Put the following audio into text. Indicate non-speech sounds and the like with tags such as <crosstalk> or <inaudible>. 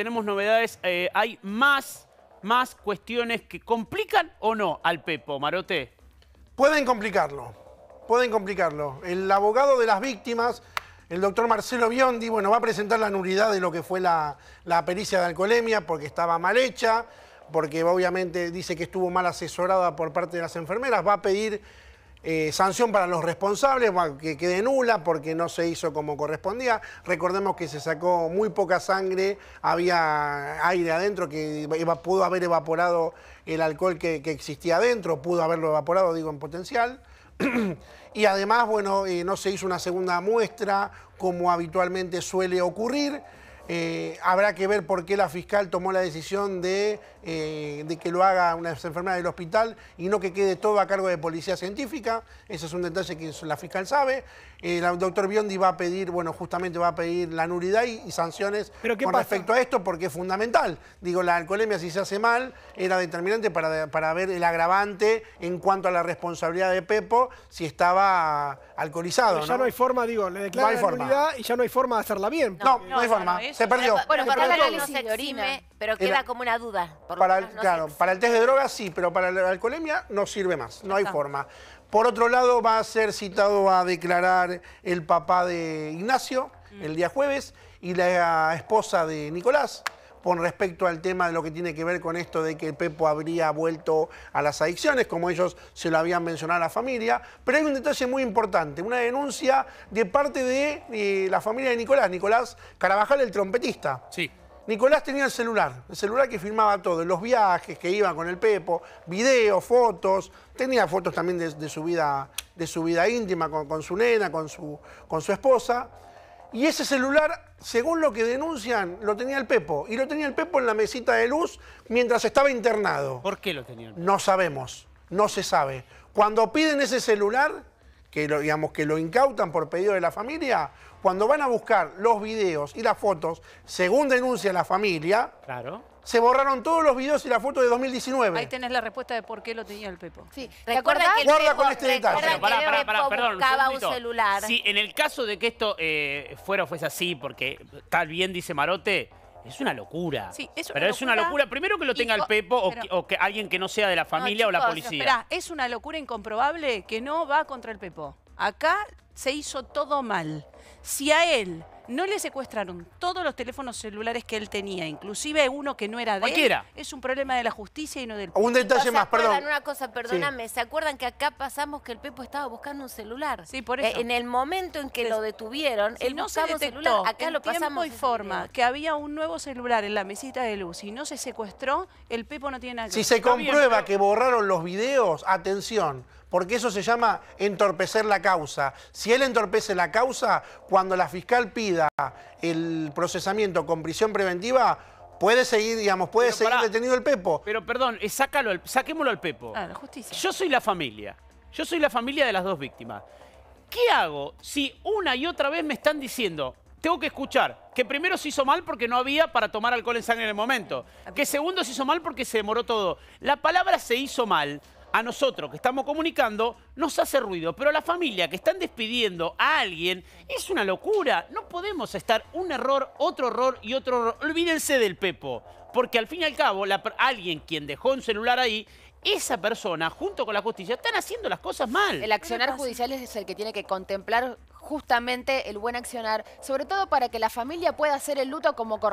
tenemos novedades, eh, hay más, más cuestiones que complican o no al Pepo, Marote. Pueden complicarlo, pueden complicarlo. El abogado de las víctimas, el doctor Marcelo Biondi, bueno, va a presentar la nulidad de lo que fue la, la pericia de alcoholemia porque estaba mal hecha, porque obviamente dice que estuvo mal asesorada por parte de las enfermeras, va a pedir eh, sanción para los responsables, que quede nula porque no se hizo como correspondía. Recordemos que se sacó muy poca sangre, había aire adentro que pudo haber evaporado el alcohol que, existía adentro, pudo haberlo evaporado, digo, en potencial. <clears throat> y además, bueno, eh, no se hizo una segunda muestra como habitualmente suele ocurrir. Eh, habrá que ver por qué la fiscal tomó la decisión eh, de, que lo haga una enfermera del hospital y no que quede todo a cargo de policía científica. Ese es un detalle que la fiscal sabe. el eh, doctor Biondi va a pedir, bueno, justamente va a pedir la nulidad y, sanciones con respecto a esto porque es fundamental. Digo, la alcoholemia si se hace mal era determinante para, ver el agravante en cuanto a la responsabilidad de Pepo si estaba alcoholizado. Pero ya ¿no? hay forma, digo, le declaran la nulidad y ya no hay forma de hacerla bien. no, no hay forma. Se perdió. Bueno, para el alcohol no se pero queda como una duda. Para el, claro, para el test de drogas sí, pero para la alcoholemia no sirve más, no hay forma. Por otro lado, va a ser citado a declarar el papá de Ignacio el mm. día jueves y la esposa de Nicolás, con respecto al tema de lo que tiene que ver con esto de que el Pepo habría vuelto a las adicciones, como ellos se lo habían mencionado a la familia. Pero hay un detalle muy importante, una denuncia de parte de eh, la familia de Nicolás, Nicolás Carabajal, el trompetista. Sí. Nicolás tenía el celular, el celular que filmaba todo, los viajes que iba con el Pepo, videos, fotos, tenía fotos también de, su, vida, de su vida íntima con, su nena, con su, con su esposa. Y ese celular, según lo que denuncian, lo tenía el Pepo. Y lo tenía el Pepo en la mesita de luz mientras estaba internado. ¿Por qué lo tenía? No sabemos, no se sabe. Cuando piden ese celular, que lo, digamos, que lo incautan por pedido de la familia, cuando van a buscar los videos y las fotos, según denuncia la familia, claro. se borraron todos los videos y las fotos de 2019. Ahí tenés la respuesta de por qué lo tenía el Pepo. Sí, recuerda que Guarda con este detalle. para perdón, un, celular. Si en el caso de que esto eh, fuera o fuese así, porque tal bien dice Marote, es una locura. Sí, es una pero es una locura. Primero que lo tenga el Pepo o, que, alguien que no sea de la familia o la policía. es una locura incomprobable que no va contra el Pepo. Acá se hizo todo mal. Si a él no le secuestraron todos los teléfonos celulares que él tenía, inclusive uno que no era de él, es un problema de la justicia y no del Un detalle más, una cosa, perdóname, ¿se acuerdan que acá pasamos que el Pepo estaba buscando un celular? Sí, por eso. Eh, en el momento en que lo detuvieron, él no se detectó, celular, acá lo pasamos. forma que había un nuevo celular en la mesita de luz y no se secuestró, el Pepo no tiene nada Si se comprueba que borraron los videos, atención, porque eso se llama entorpecer la causa. Si él entorpece la causa, cuando la fiscal pida el procesamiento con prisión preventiva, puede seguir, digamos, puede seguir detenido el Pepo. Pero perdón, eh, sácalo, saquémoslo al Pepo. Ah, la justicia. Yo soy la familia. Yo soy la familia de las dos víctimas. ¿Qué hago si una y otra vez me están diciendo, tengo que escuchar que primero se hizo mal porque no había para tomar alcohol en sangre en el momento, ah, que segundo se hizo mal porque se demoró todo. La palabra se hizo mal a nosotros que estamos comunicando nos hace ruido, pero a la familia que están despidiendo a alguien es una locura. No podemos estar un error, otro error y otro error. Olvídense del Pepo, porque al fin y al cabo alguien quien dejó un celular ahí esa persona, junto con la justicia, están haciendo las cosas mal. El accionar judicial es el que tiene que contemplar justamente el buen accionar, sobre todo para que la familia pueda hacer el luto como correcto.